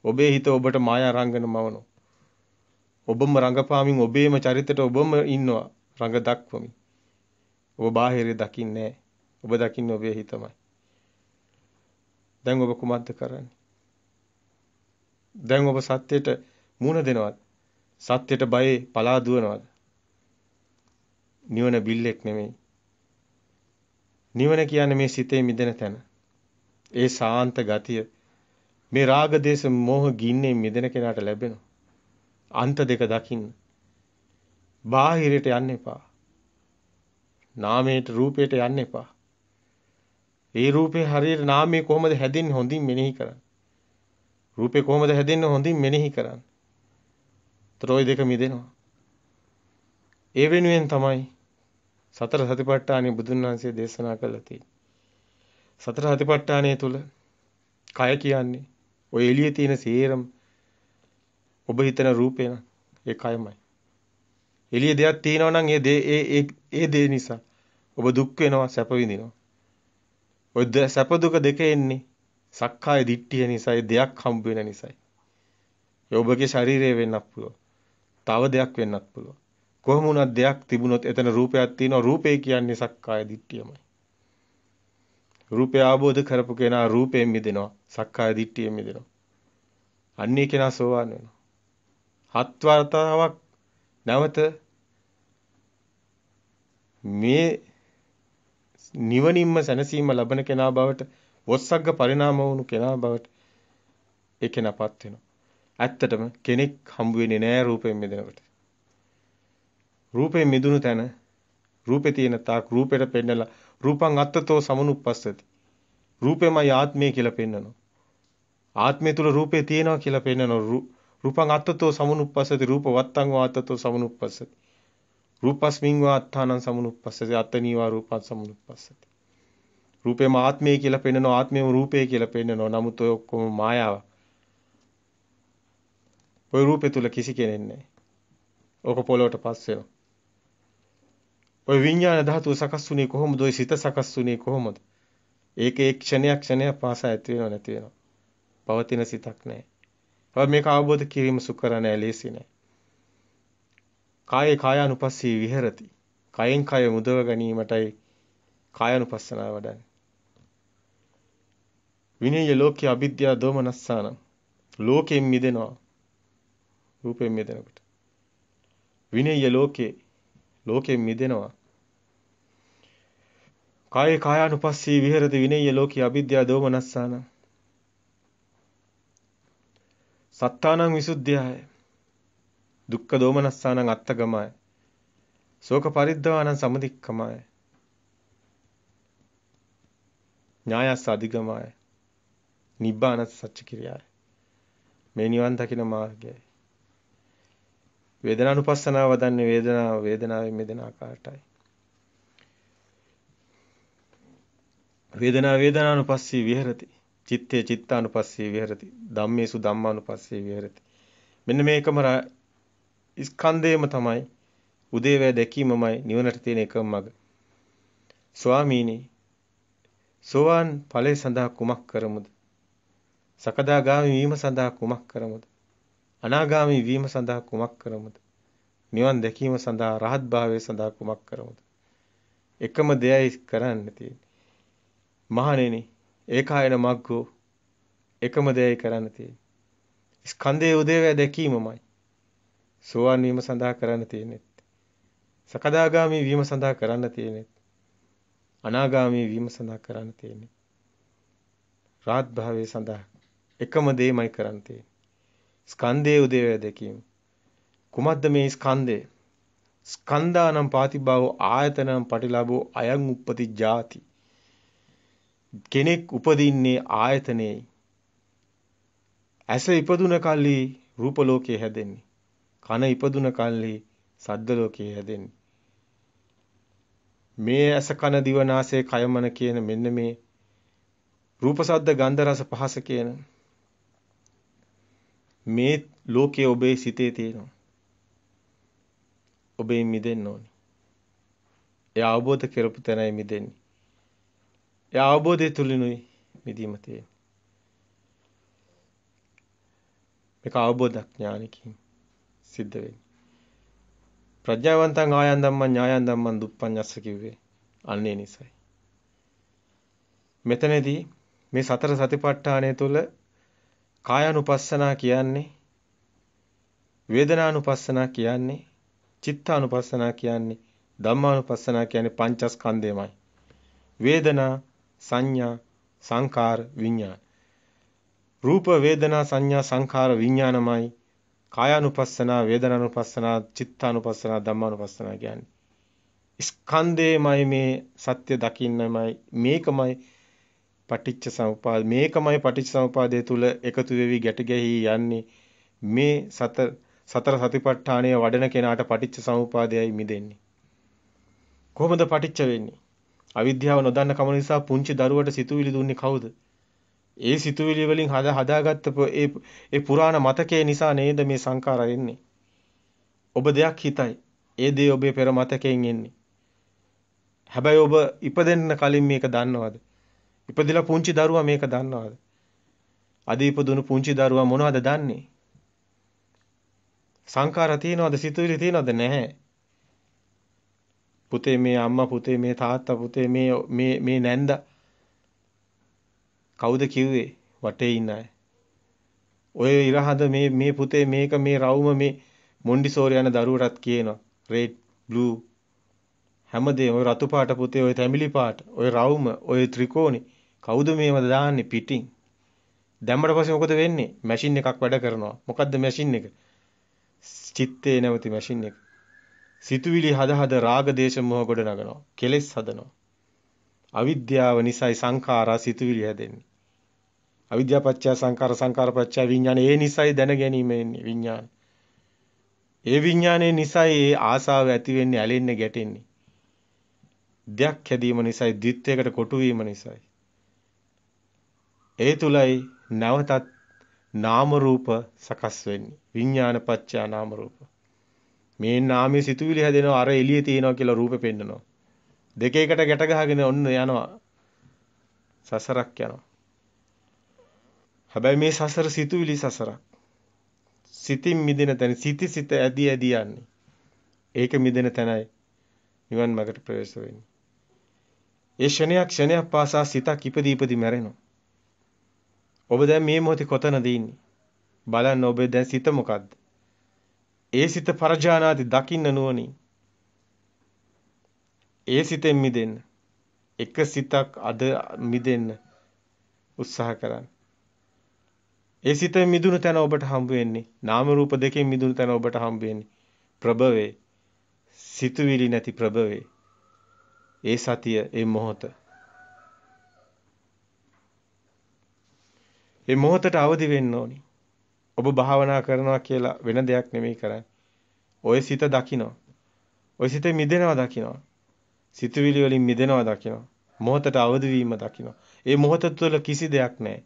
ඔබේ හිත ඔබට මායා රංගන මවනවා. ඔබම රඟපාමින් ඔබේම චරිතයට ඔබම ඉන්නවා රඟ දක්වමින්. ඔබ බාහිරේ දකින්නේ ඔබ දකින්නේ ඔබේ හිතමයි. දැන් ඔබ කුමක්ද කරන්නේ? දැන් ඔබ සත්‍යයට මුණ දෙනවද? සත්‍යයට බයේ පලා දුවනවද? නිවන බිල්ලෙක් නෙමෙයි. නිවන කියන්නේ මේ සිතේ මිදෙන තැන. ඒ සාන්ත ගතිය මේ රාග දේශ මොහ ගින්නේ මිදෙන කෙනාට ලැබෙනවා. අන්ත දෙක දකින්න. බාහිරයට යන්න එපා. නාමයට රූපයට යන්න එපා. ඒ රූපේ හරියට නාමයේ කොහොමද හැදෙන්නේ හොඳින් මෙනෙහි කරන්න. රූපේ කොහොමද හැදෙන්නේ හොඳින් මෙනෙහි කරන්න. ඒතර ওই දෙක මිදෙනවා. ඒ වෙනුවෙන් තමයි සතර සතිපට්ඨානෙ බුදුන් වහන්සේ දේශනා කළා තියෙන්නේ. සතර සතිපට්ඨානය තුල කය කියන්නේ ඔය එළියේ තියෙන සේරම ඔබ හිතන රූපේ නම් ඒ කයමයි. එළියේ දෙයක් තියෙනවා නම් ඒ ඒ ඒ දේ නිසා ඔබ දුක් වෙනවා සැප විඳිනවා. ඔය සැප දුක දෙක එන්නේ සක්කාය දිට්ඨිය නිසායි දෙයක් හම්බ වෙන නිසායි. ඔබගේ ශරීරය වෙන්නත් පුළුවන්. තව දෙයක් වෙන්නත් පුළුවන්. කොහොම වුණත් දෙයක් තිබුණොත් එතන රූපයක් තියෙනවා. රූපේ කියන්නේ සක්කාය දිට්ඨියමයි. රූපය ආબોධ කරපු කෙනා රූපයෙන් මිදෙනවා. සක්කාය දිට්ඨියෙන් මිදෙනවා. අන්නේ කෙනා සෝවාන් වෙනවා. හත් වතාවක් නැවත මේ නිවනින්ම සැනසීම ලබන කෙනා බවට වොස්සග්ග පරිණාම වුණු කෙනා බවට ඒ කෙනාපත් වෙනවා. ඇත්තටම කෙනෙක් හම්බ වෙන්නේ නෑ රූපයෙන් මිදෙනකොට. රූපයෙන් මිදුණු තැන රූපේ තියෙන තාක් රූපෙට පෙන්නලා රූපං අත්තතෝ සමනුප්පස්සති. රූපෙමයි ආත්මය කියලා පෙන්නනවා. ආත්මය තුල රූපේ තියෙනවා කියලා පෙන්නනවා. රූපං අත්තතෝ සමනුප්පස්සති රූප වත්තං වාත්තතෝ සමනුප්පස්සති. රූපස්මින් වාත්තානං සමනුප්පස්සති අත්තනීවා රූපං සමනුප්පස්සති. රූපේම ආත්මය කියලා පෙන්නනවා ආත්මයම රූපය කියලා පෙන්නනවා නමුත් ඔය ඔක්කොම මායාව. ඔය රූපය තුල කිසි කෙනෙක් නැහැ. ඕක පොළොවට පස් වෙනවා. ඔය විඤ්ඤාණ ධාතුව සකස් වුණේ කොහොමද? ඔය සිත සකස් වුණේ කොහොමද? ඒක ඒ ක්ෂණයක් ක්ෂණයක් පාසා ඇති වෙනව නැති වෙනව. පවතින සිතක් නැහැ. හැබැයි මේක අවබෝධ කිරීම සුකර නැහැ, ලේසි නැහැ. කායේ කායානුපස්සී විහෙරති. කයෙන් කය මුදව ගැනීමටයි කායනුපස්සනාව වඩන්නේ. විනීය ලෝකේ අවිද්‍යා දෝමනස්සාන ලෝකයෙන් මිදෙනවා රූපයෙන් මිදෙනකොට විනීය ලෝකේ ලෝකයෙන් මිදෙනවා කායේ කායානුපස්සී විහෙරති විනීය ලෝකේ අවිද්‍යා දෝමනස්සාන සත්තානං විසුද්ධියය දුක්ඛ දෝමනස්සානං අත්තගමයි ශෝක පරිද්දවානං සමදික්කමයි ඥායස්ස අධිගමයි නිබ්බාන සත්‍ය ක්‍රියාවයි. මේ නිවන් දකින මාර්ගයයි. වේදනානුපස්සනාව වදන්නේ වේදනාව වේදනාවේ මෙදෙන ආකාරයටයි. වේදනා වේදනානුපස්සී විහෙරති. චිත්තේ චිත්තානුපස්සී විහෙරති. ධම්මේසු ධම්මානුපස්සී විහෙරති. මෙන්න මේකම ස්කන්ධයම තමයි උදේවැය දැකීමමයි නිවනට තියෙන එකම මඟ. ස්වාමීනි සෝවාන් ඵලයේ සඳහා කුමක් කරමුද? සකදාගාමි වීම සඳහා කුමක් කරමුද? අනාගාමි වීම සඳහා කුමක් කරමුද? නිවන් දැකීම සඳහා රහත් භාවය සඳහා කුමක් කරමුද? එකම දෙයයි කරන්න තියෙන්නේ. මහණෙනි, ඒකායන මග්ගෝ එකම දෙයයි කරන්න තියෙන්නේ. ස්කන්ධයේ උදේවැය දැකීමමයි. සෝවාන් වීම සඳහා කරන්න තියෙන්නේ. සකදාගාමි වීම සඳහා කරන්න තියෙන්නේ. අනාගාමී වීම සඳහා කරන්න තියෙන්නේ. රාත් භාවයේ සඳහා එකම දෙයමයි කරන්න තියෙන්නේ. ස්කන්ධයේ උදේවැය දැකීම. කුමක්ද මේ ස්කන්ධය? ස්කන්ධානම් පාතිභාවෝ ආයතනම් පටිලාභෝ අයං උප්පති ජාති. කෙනෙක් උපදින්නේ ආයතනයේ. ඇස ඉපදුන කල්ලි රූප ලෝකයේ හැදෙන්නේ. කන ඉපදුන කල්ලි සද්ද ලෝකයේ හැදෙන්නේ. මේ ඇස කන දිව නාසය කය මන කියන මෙන්න මේ රූප සද්ද ගන්ධ රස පහස කියන මේ ලෝකය ඔබේ සිතේ තියෙනවා. ඔබේ මිදෙන්න ඕනේ. ඒ අවබෝධ කරපු තැනයි මිදෙන්නේ. ඒ අවබෝධය තුලිනුයි මිදීම තියෙන්නේ. මේක අවබෝධ ඥානකින් සිද්ධ වෙන්නේ. ප්‍රඥාවන්තං ආයන් ධම්මං ඥායන් ධම්මං දුප්පඤ්ඤස්ස කිව්වේ අන්නේ නිසයි. මෙතනදී මේ සතර සතිපට්ඨානය තුළ කායානුපස්සනා කියන්නේ වේදනානුපස්සනා කියන්නේ චිත්තානුපස්සනා කියන්නේ ධම්මානුපස්සනා කියන්නේ පංචස්කන්ධයමයි. වේදනා සංඥා සංකාර විඥාන. රූප වේදනා සංඥා සංකාර විඥානමයි කායානුපස්සනා වේදනානුපස්සනා චිත්තානුපස්සනා ධම්මානුපස්සනා කියන්නේ. ස්කන්ධයමයි මේ සත්‍ය දකින්නමයි මේකමයි පටිච්ච සමුපාද මේකමයි පටිච්ච සමුපාදය තුල එකතු වෙවි ගැට ගැහි යන්නේ මේ සත සතර සතිපට්ඨානය වඩන කෙනාට පටිච්ච සමුපාදයයි මිදෙන්නේ කොහොමද පටිච්ච වෙන්නේ අවිද්‍යාව නොදන්න කම නිසා පුංචි දරුවට සිතුවිලි දුන්නේ කවුද ඒ සිතුවිලි වලින් හදා හදාගත්ත ඒ ඒ පුරාණ මතකයේ නිසා නේද මේ සංකාර එන්නේ ඔබ දෙයක් හිතයි ඒ දේ ඔබේ පෙර මතකයෙන් එන්නේ හැබැයි ඔබ ඉපදෙන්න කලින් මේක දන්නවද ඉපදිලා පුංචි දරුවා මේක දන්නවද? අද ඉපදුණු පුංචි දරුවා මොනවද දන්නේ? සංකාර තියනවද? සිතුවිලි තියනවද? නැහැ. පුතේ මේ අම්මා පුතේ මේ තාත්තා පුතේ මේ මේ මේ නැන්ද කවුද කිව්වේ වටේ ඉන්න අය ඔය ඉරහඳ මේ මේ පුතේ මේක මේ රවුම මේ මොන්ඩිසෝර යන දරුවරත් කියනවා රෙඩ් බ්ලූ හැමදේම ඔය රතු පාට පුතේ ඔය තැඹිලි පාට ඔය රවුම ඔය ත්‍රිකෝණේ කවුද මේවද දාන්නේ පිටින්? දැම්මට පස්සේ මොකද වෙන්නේ? මැෂින් එකක් වැඩ කරනවා. මොකද්ද මැෂින් එක? චිත්තේ නැවති මැෂින් එක. සිතුවිලි හද හද රාග දේශ මොහ ගොඩ නගනවා. කෙලෙස් හදනවා. අවිද්‍යාව නිසායි සංඛාරා සිතුවිලි හැදෙන්නේ. අවිද්‍යා පත්‍ය සංඛාර සංඛාර පත්‍ය විඥාන ඒ නිසායි දැන ගැනීම එන්නේ විඥාන. ඒ විඥානයේ නිසායි ඒ ආසාව ඇති වෙන්නේ ඇලෙන්නේ ගැටෙන්නේ. දෙයක් හැදීම නිසායි ද්විත්වයකට කොටු වීම නිසායි. ඒ තුලයි නැවතත් නාම රූප සකස් වෙන්නේ. විඥානපච්චා නාම රූප. මේ නාමයේ සිතුවිලි හැදෙනවා අර එළියේ තියෙනවා කියලා රූපෙ පෙන්නනවා. දෙක එකට ගැට ගහගෙන ඔන්න යනවා. සසරක් යනවා. හැබැයි මේ සසර සිතුවිලි සසරක්. සිතින් මිදෙන තැන සිටි සිත ඇදී ඇදී යන්නේ. ඒක මිදෙන තැනයි නිවන් මාර්ගට ප්‍රවේශ වෙන්නේ. ඒ ක්ෂණයක් ක්ෂණයක් පාසා සිතක් ඉපදී ඉපදී මැරෙනවා. ඔබ දැන් මේ මොහොතේ කොතනද ඉන්නේ? බලන්න ඔබේ දැන් සිත මොකද්ද? ඒ සිත පරජානාති දකින්න නුවණින්. ඒ සිතෙන් මිදෙන්න. එක සිතක් අද මිදෙන්න උත්සාහ කරන්න. ඒ සිතෙන් මිදුණු තැන ඔබට හම්බ වෙන්නේ නාම රූප දෙකෙන් මිදුණු තැන ඔබට හම්බ වෙන්නේ ප්‍රභවේ. සිතුවිලි නැති ප්‍රභවේ. ඒ සතිය ඒ මොහොත මේ මොහොතට අවදි වෙන්න ඕනි. ඔබ භාවනා කරනවා කියලා වෙන දෙයක් නෙමෙයි කරන්නේ. ඔය සිත දකිනවා. ඔය සිත මිදෙනවා දකිනවා. සිතුවිලි වලින් මිදෙනවා දකිනවා. මොහොතට අවදි වීම දකිනවා. ඒ මොහොත තුළ කිසි දෙයක් නැහැ.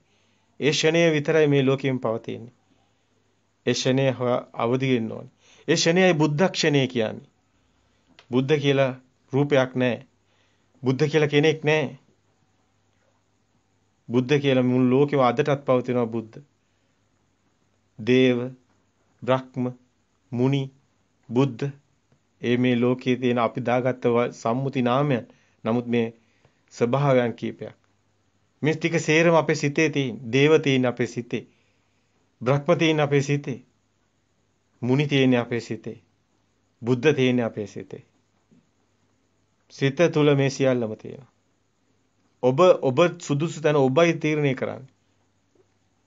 ඒ ෂණය විතරයි මේ ලෝකෙම පවතින්නේ. ඒ ෂණය අවදි වෙන්න ඕනි. ඒ ෂණයයි බුද්ධ ක්ෂණය කියන්නේ. බුද්ධ කියලා රූපයක් නැහැ. බුද්ධ කියලා කෙනෙක් නැහැ. බුද්ධ කියලා මුළු ලෝකෙම අදටත් පවතිනවා බුද්ධ. දේව, බ්‍රහ්ම, මුනි, බුද්ධ ඒ මේ ලෝකයේ තියෙන අපි දාගත්ත සම්මුති නාමයන්. නමුත් මේ ස්වභාවයන් කීපයක්. මේ ටික සේරම අපේ සිතේ තියෙන. දේව තියෙන අපේ සිතේ. බ්‍රහ්ම තියෙන අපේ සිතේ. මුනි තියෙන අපේ සිතේ. බුද්ධ තියෙන අපේ සිතේ. සිත තුල මේ සියල්ලම තියෙනවා. ඔබ ඔබ සුදුසු තැන ඔබයි තීරණය කරන්නේ.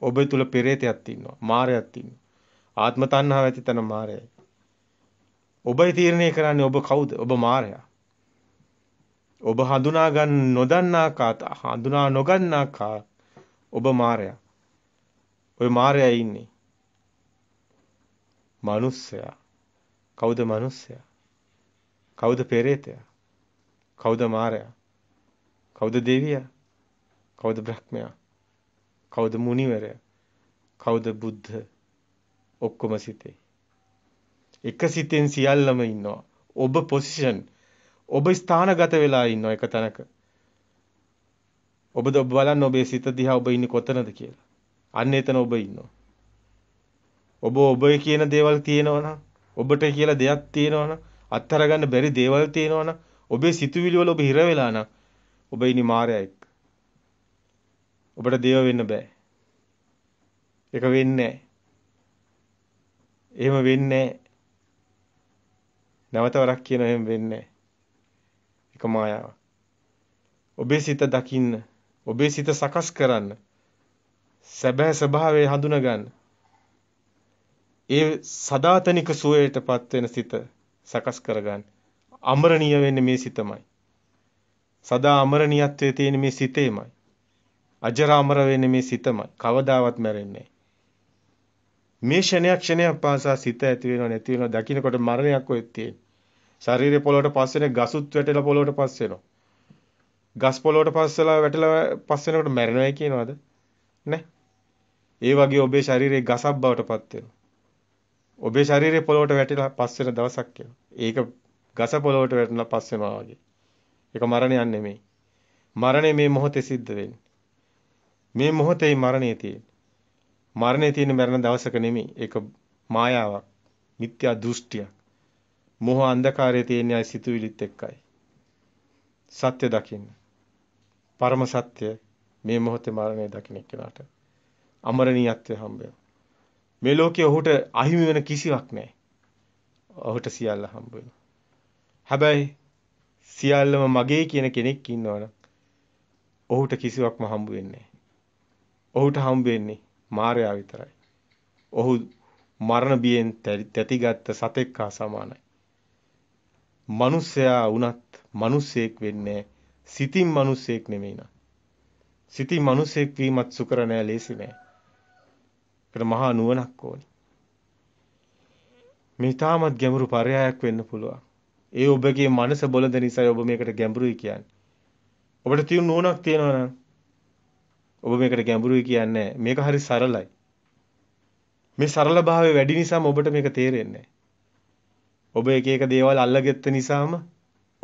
ඔබ තුල පෙරේතයක් තියෙනවා, මායයක් තියෙනවා. ආත්ම තණ්හාව ඇති තැන මායයි. ඔබයි තීරණය කරන්නේ ඔබ කවුද? ඔබ මායයා. ඔබ හඳුනා ගන්න නොදන්නා කාත හඳුනා නොගන්නා කා ඔබ මායයා. ඔය මායයා ඉන්නේ. මිනිස්සයා. කවුද මිනිස්සයා? කවුද පෙරේතයා? කවුද මායයා? කවුද දෙවියා? කවුද බ්‍රහ්මයා? කවුද මුනිවරයා? කවුද බුද්ධ? ඔක්කොම සිතේ. එක සිතෙන් සියල්ලම ඉන්නවා. ඔබ පොසිෂන් ඔබ ස්ථානගත වෙලා ඉන්නවා එක තැනක. ඔබද ඔබ බලන්න ඔබේ සිත දිහා ඔබ ඉන්නේ කොතනද කියලා. අන්න එතන ඔබ ඉන්නවා. ඔබ ඔබේ කියන දේවල් තියෙනවනම් ඔබට කියලා දෙයක් තියෙනවනම් අත්හර ගන්න බැරි දේවල් තියෙනවනම් ඔබේ සිතුවිලි වල ඔබ හිර වෙලා නම් ඔබ ඉනි මායයක්. ඔබට දේව වෙන්න බෑ. ඒක වෙන්නේ එහෙම වෙන්නේ නැවත වරක් කියන එහෙම වෙන්නේ ඒක මායාවක්. ඔබේ සිත දකින්න, ඔබේ සිත සකස් කරන්න, සැබෑ ස්වභාවය හඳුනා ගන්න. ඒ සදාතනික සුවයටපත් වෙන සිත සකස් කරගන්න. අමරණීය වෙන්නේ මේ සිතමයි. සදා අමරණීයත්වයේ තියෙන මේ සිතේමයි. අජරාමර වෙන්නේ මේ සිතමයි. කවදාවත් මැරෙන්නේ මේ ෂණයක් ෂණයක් පාසා සිත ඇති වෙනව නැති වෙනව දකින්නකොට මරණයක් ඔය තියෙන. ශරීරය පොළොවට පස් වෙන ගසුත් වැටෙලා පොළොවට පස් වෙනවා. ගස් පොළොවට පස්සලා වැටලා පස් වෙනකොට මැරෙනවයි කියනවද? නැහැ. ඒ වගේ ඔබේ ශරීරයේ ගසක් බවට පත් වෙනවා. ඔබේ ශරීරයේ පොළොවට වැටෙලා පස් වෙන දවසක් එනවා. ඒක ගස පොළොවට වැටෙනවා පස් වෙනවා වගේ. ඒක මරණයක් නෙමෙයි. මරණය මේ මොහොතේ සිද්ධ වෙන්නේ. මේ මොහොතේ මරණය තියෙන්නේ. මරණය තියෙන මරණ දවසක නෙමෙයි. ඒක මායාවක්. මිත්‍යා දෘෂ්ටියක්. මෝහ අන්ධකාරයේ තියෙන අය සිතුවිලිත් එක්කයි. සත්‍ය දකින්න. පරම සත්‍ය මේ මොහොතේ මරණය දකින්න කියලාට අමරණීයත්වය හම්බ වෙනවා. මේ ලෝකයේ ඔහුට අහිමි වෙන කිසිවක් නැහැ. ඔහුට සියල්ල හම්බ වෙනවා. හැබැයි සියල්ලම මගේ කියන කෙනෙක් ඉන්නවනම් ඔහුට කිසිවක්ම හම්බ වෙන්නේ ඔහුට හම්බ වෙන්නේ මායя විතරයි. ඔහු මරණ බියෙන් තැතිගත් සතෙක් හා සමානයි. මිනිසයා වුණත් මිනිසෙක් වෙන්නේ සිතින් මිනිසෙක් නෙමෙයි නා. සිතින් මිනිසෙක් වීමත් සුකර නෑ ලේසි නෑ. ඒකට මහා නුවණක් ඕනි. මේ තාමත් ගැඹුරු පරයයක් වෙන්න පුළුවන්. ඒ ඔබගේ මනස බොළඳ නිසා ඔබ මේකට ගැඹුරුයි කියන්නේ. ඔබට තියුණු නුවණක් තියෙනවා නම් ඔබ මේකට ගැඹුරුයි කියන්නේ මේක හරි සරලයි. මේ සරලභාවය වැඩි නිසාම ඔබට මේක තේරෙන්නේ ඔබ එක එක දේවල් අල්ලගෙත්ත නිසාම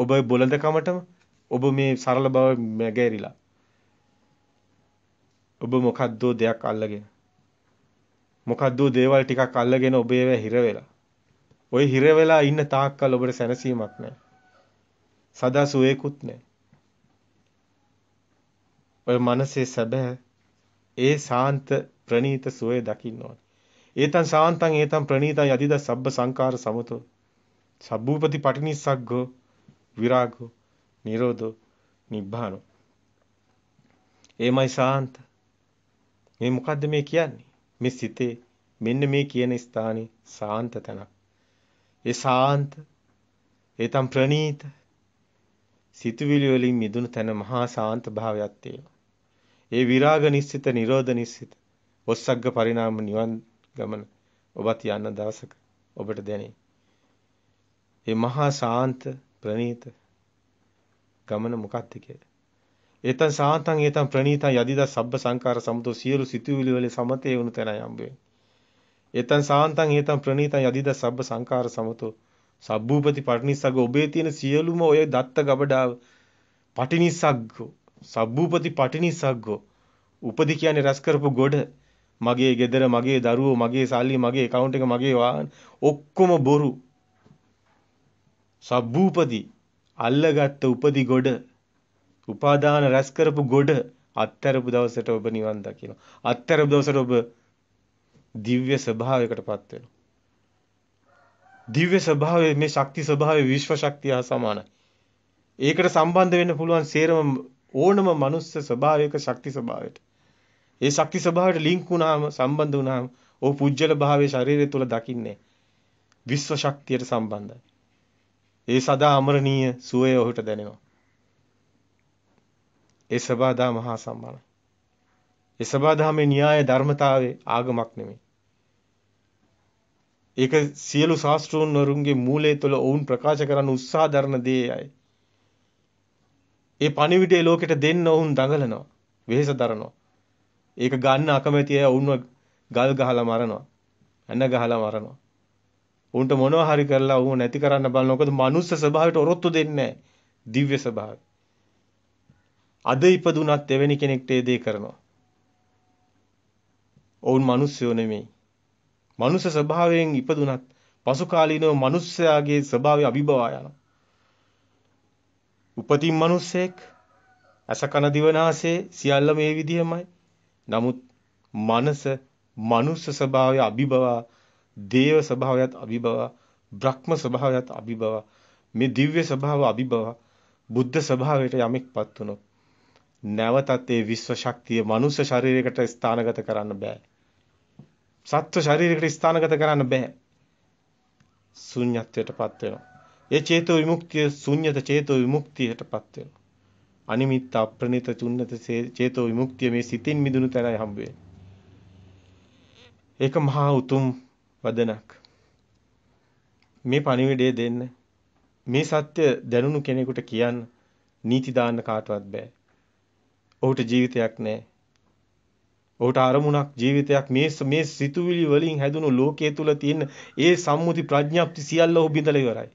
ඔබ බොළඳකමටම ඔබ මේ සරල බව මැගෑරිලා. ඔබ මොකද්දෝ දෙයක් අල්ලගෙන මොකද්දෝ දේවල් ටිකක් අල්ලගෙන ඔබ ඒවා හිර වෙලා ඔය හිර වෙලා ඉන්න තාක්කල් ඔබට සැනසීමක් නැහැ. සදා සුවේකුත් නැහැ. ඔය මනසේ සැබෑ ඒ සාන්ත ප්‍රණීත සුවේ දකින්න ඕන. ඒතන් සාන්තං ඒතන් ප්‍රණීතං යදිද සබ්බ සංකාර සමතෝ. සබ්බූපති පටිනිස්සග්ගෝ විරාගෝ නිරෝධෝ නිබ්බානෝ. ඒමයි සාන්ත. මේ මොකද්ද මේ කියන්නේ? මේ සිතේ මෙන්න මේ කියන ස්ථානේ සාන්ත තැනක්. ඒ සාන්ත ඒතම් ප්‍රණීත සිතුවිලි වලින් මිදුණු තැන මහා සාන්ත භාවයක් තියෙනවා. ඒ විරාග නිස්සිත, නිරෝධ නිස්සිත, ඔස්සග්ග පරිණාම නිවන් ගමන ඔබත් යන්න දවසක ඔබට දැනේ. ඒ මහා සාන්ත ප්‍රණීත ගමන මොකක්ද කියලා. ඒතන් සාන්තං ඒතන් ප්‍රණීතං යදිදා සබ්බ සංකාර සමතෝ සියලු සිතුවිලි වල සමතේ වුණු තැනයි හම්බ වෙන්නේ. ඒතන් සාන්තං ඒතන් ප්‍රණීතං යදිද සබ්බ සංඛාර සමතෝ සබ්බූපති පටිනිස්සග්ග ඔබේ තියෙන සියලුම ඔය දත්ත ගබඩාව පටිනිස්සග්ග සබ්බූපති පටිනිස්සග්ග උපදි කියන්නේ රැස් කරපු ගොඩ මගේ ගෙදර මගේ දරුවෝ මගේ සල්ලි මගේ account එක මගේ වාහන ඔක්කොම බොරු සබ්බූපති අල්ලගත්ත උපදි ගොඩ උපාදාන රැස් කරපු ගොඩ අත්තරපු දවසට ඔබ නිවන් දකිනවා අත්තරපු දවසට ඔබ දිව්‍ය ස්වභාවයකටපත් වෙනවා. දිව්‍ය ස්වභාවයේ මේ ශක්ති ස්වභාවයේ විශ්ව ශක්තිය සමානයි. ඒකට සම්බන්ධ වෙන්න පුළුවන් සේරම ඕනම මනුස්ස ස්වභාවයක ශක්ති ස්වභාවයට. ඒ ශක්ති ස්වභාවයට ලින්ක් වුණාම සම්බන්ධ වුණාම ඕ පුජ්‍යල භාවයේ ශරීරය තුල දකින්නේ විශ්ව ශක්තියට සම්බන්ධයි. ඒ සදා අමරණීය සුවය ඔහුට දැනෙනවා. ඒ සබාදා මහා සම්මානයි. ඒ සබාදාමේ න්‍යාය ධර්මතාවේ ආගමක් නෙමෙයි. ඒක සියලු ශාස්ත්‍රූන්වරුන්ගේ මූලයේ තුල ඔවුන් ප්‍රකාශ කරන්න උත්සාහ දරන දේයයි. ඒ පණිවිඩය ලෝකෙට දෙන්න ඔවුන් දඟලනවා. වෙහෙස දරනවා. ඒක ගන්න අකමැති අය ඔවුන්ව ගල් ගහලා මරනවා. ඇන ගහලා මරනවා. උන්ට මොනවා හරි කරලා උන් නැති කරන්න බලන මොකද මනුස්ස ස්වභාවයට ඔරොත්තු දෙන්නේ දිව්‍ය ස්වභාවය. අද ඉපදුනත් එවැනි කෙනෙක්ට ඒ දේ කරනවා. ඔවුන් මිනිස්සුયો නෙමෙයි. මනුෂ්‍ය ස්වභාවයෙන් ඉපදුනත් පසු කාලීනව මනුෂ්‍යයාගේ ස්වභාවය අභිබවා යනවා. උපතින් මනුස්සයෙක් ඇස කන දිවනාසේ සියල්ල මේ විදිහමයි. නමුත් මනස මනුෂ්‍ය ස්වභාවය අභිබවා දේව ස්වභාවයත් අභිබවා බ්‍රහ්ම ස්වභාවයත් අභිබවා මේ දිව්‍ය ස්වභාව අභිබවා බුද්ධ ස්වභාවයට යමෙක්පත් වුණොත් නැවතත් ඒ විශ්ව ශක්තිය මනුෂ්‍ය ශරීරයකට ස්ථානගත කරන්න බෑ. සත්ව ශරීරයකට ස්ථානගත කරන්න බෑ. ශුන්‍යත්වයටපත් වෙනවා. ඒ චේතෝ විමුක්තිය ශුන්‍යත චේතෝ විමුක්තියටපත් වෙනවා. අනිමිත් අප්‍රණිත චුන්නත චේතෝ විමුක්තිය මේ සිතින් මිදුණු තැනයි හම්බ ඒක මහා උතුම් වදනක්. මේ පණිවිඩය දෙන්න මේ සත්‍ය දැනුණු කෙනෙකුට කියන්න නීති දාන්න කාටවත් බෑ. ඔහුට ජීවිතයක් නැහැ. ඔහුට අරමුණක් ජීවිතයක් මේ මේ සිතුවිලි වලින් හැදුණු ලෝකයේ තුල තියෙන ඒ සම්මුති ප්‍රඥප්ති සියල්ල ඔහු බිඳලා ඉවරයි.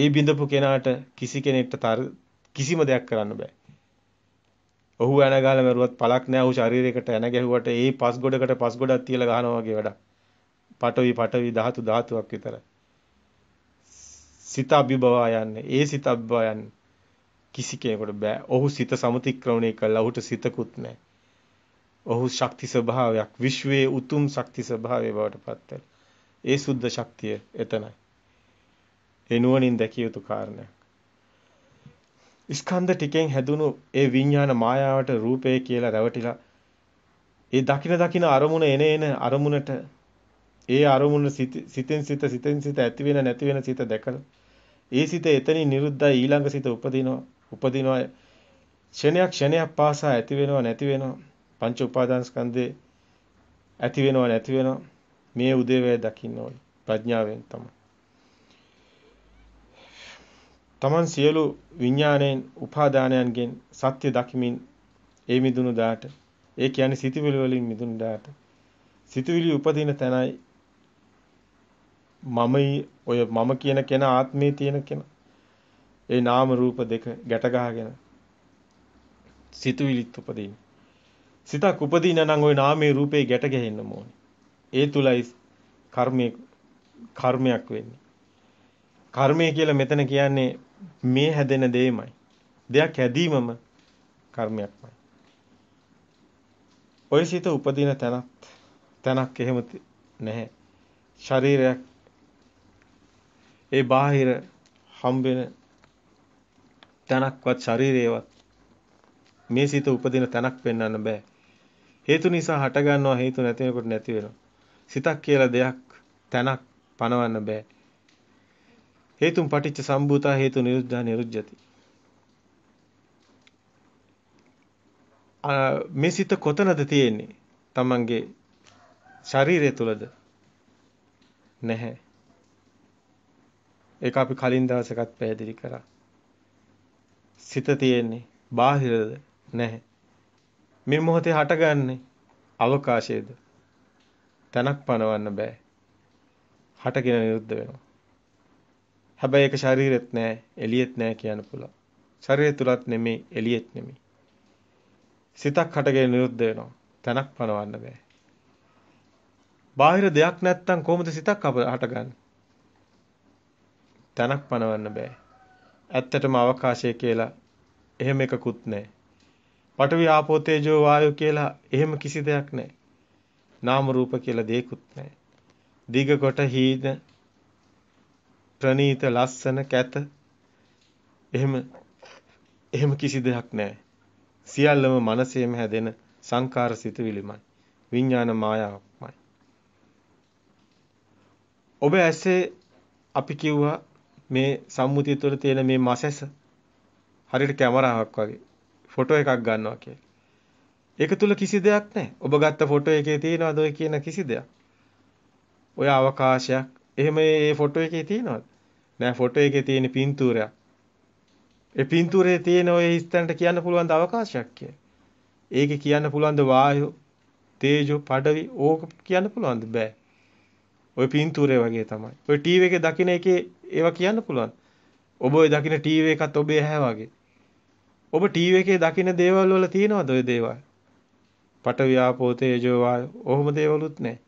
ඒ බිඳපු කෙනාට කිසි කෙනෙක්ට කිසිම දෙයක් කරන්න බෑ. ඔහු යන ගාල මරුවත් පළක් නෑ. ඔහු ශරීරයකට යන ගැහුවට ඒ පස් ගොඩකට පස් ගොඩක් තියලා ගහනවා වගේ වැඩක්. පටවි පටවි ධාතු ධාතුවක් විතරයි. සිත අභිභවා යන්නේ. ඒ සිත අභිභවා යන්නේ. කිසි කෙනෙකුට බෑ. ඔහු සිත සමතික්‍රමණය කළා. ඔහුට සිතකුත් නෑ. ඔහු ශක්ති ස්වභාවයක් විශ්වයේ උතුම් ශක්ති ස්වභාවය බවට පත් ඒ සුද්ධ ශක්තිය එතනයි. ඒ නුවණින් දැකිය යුතු කාරණයක්. ස්කන්ධ ටිකෙන් හැදුණු ඒ විඥාන මායාවට රූපය කියලා රැවටිලා ඒ දකින දකින අරමුණ එන එන අරමුණට ඒ අරමුණ සිතෙන් සිත සිතෙන් සිත ඇති වෙන නැති වෙන සිත දැකලා ඒ සිත එතනින් නිරුද්ධයි ඊළඟ සිත උපදිනවා උපදිනවා ක්ෂණයක් ක්ෂණයක් පාසා ඇති වෙනවා නැති වෙනවා පංච උපාදානස්කන්ධේ ඇති වෙනව නැති වෙනව මේ උදේවැය දකින්න ඕනේ ප්‍රඥාවෙන් තමයි. Taman සියලු විඥාණයෙන් උපාදානයන්ගෙන් සත්‍ය දකිමින් ඒ මිදුණු දාට ඒ කියන්නේ සිතවිලි වලින් මිදුණු දාට සිතවිලි උපදින තැනයි මමයි ඔය මම කියන කෙනා ආත්මේ තියෙන කෙනා ඒ නාම රූප දෙක ගැට ගහගෙන සිතුවිලිත් උපදින්නේ සිතක් උපදින නම් ওই නාමයේ රූපේ ගැට ගැහෙන්න ඕනේ. ඒ තුලයි කර්මයේ කර්මයක් වෙන්නේ. කර්මය කියලා මෙතන කියන්නේ මේ හැදෙන දෙයමයි. දෙයක් හැදීමම කර්මයක්මයි. ඔය සිත උපදින තැනත් තැනක් එහෙම නැහැ. ශරීරයක් ඒ බාහිර හම්බෙන තැනක්වත් ශරීරයවත් මේ සිත උපදින තැනක් පෙන්වන්න බෑ. හේතු නිසා හට ගන්නවා හේතු නැති වෙනකොට නැති වෙනවා. සිතක් කියලා දෙයක් තැනක් පනවන්න බෑ. හේතුන් පටිච්ච සම්භූතා හේතු නිරුද්ධා නිරුද්ධති. මේ සිත කොතනද තියෙන්නේ? Tamange ශරීරය තුලද? නැහැ. ඒක අපි කලින් දවසකත් පැහැදිලි කරා. සිත තියෙන්නේ බාහිරද? නැහැ. මේ මොහොතේ හටගන්නේ අවකාශයේද තනක් පනවන්න බෑ හටගෙන නිරුද්ධ වෙනවා හැබැයි ඒක ශරීරෙත් නෑ එළියෙත් නෑ කියන්න පුළුවන් ශරීරය තුලත් නෙමෙයි එළියෙත් නෙමෙයි සිතක් හටගෙන නිරුද්ධ වෙනවා තනක් පනවන්න බෑ බාහිර දෙයක් නැත්තම් කොහොමද සිතක් අප හටගන්නේ තනක් පනවන්න බෑ ඇත්තටම අවකාශය කියලා එහෙම එකකුත් නැහැ. පඨවි ආපෝ තේජෝ වායෝ කියලා එහෙම කිසි දෙයක් නැහැ. නාම රූප කියලා දෙයක්වත් නැහැ. දීඝ කොට හීන ප්‍රනීත ලස්සන කැත එහෙම එහෙම කිසි දෙයක් නැහැ. සියල්ලම මනසේම හැදෙන සංකාර සිතුවිලිමයි. විඥාන මායාවක්මයි. ඔබ ඇසේ අපි කිව්වා මේ සම්මුතිය තුළ තියෙන මේ මසැස හරියට කැමරාවක් වගේ ෆොටෝ එකක් ගන්නවා කියලා. ඒක තුල කිසි දෙයක් නැහැ. ඔබ ගත්ත ෆොටෝ එකේ තියෙනවද ඔය කියන කිසි දෙයක්? ඔය අවකාශයක් එහෙම ඒ ෆොටෝ එකේ තියෙනවද? නෑ ෆොටෝ එකේ තියෙන පින්තූරයක්. ඒ පින්තූරේ තියෙන ඔය හිස්තැනට කියන්න පුළුවන් අවකාශයක් කිය. ඒකේ කියන්න පුළුවන් ද වායු, තේජෝ, පඩවි ඕක කියන්න පුළුවන්ද බෑ. ඔය පින්තූරේ වගේ තමයි. ඔය ටීවී එකේ දකින්න එකේ ඒවා කියන්න පුළුවන්. ඔබ ඔය දකින්න ටීවී එකත් ඔබේ ඇහැ වගේ. ඔබ ටීවී එකේ දකින දේවල් වල තියනවද ওই දේවල්? පටවියාපෝ තේජෝ වායෝ. ඔහොම දේවලුත් නැහැ.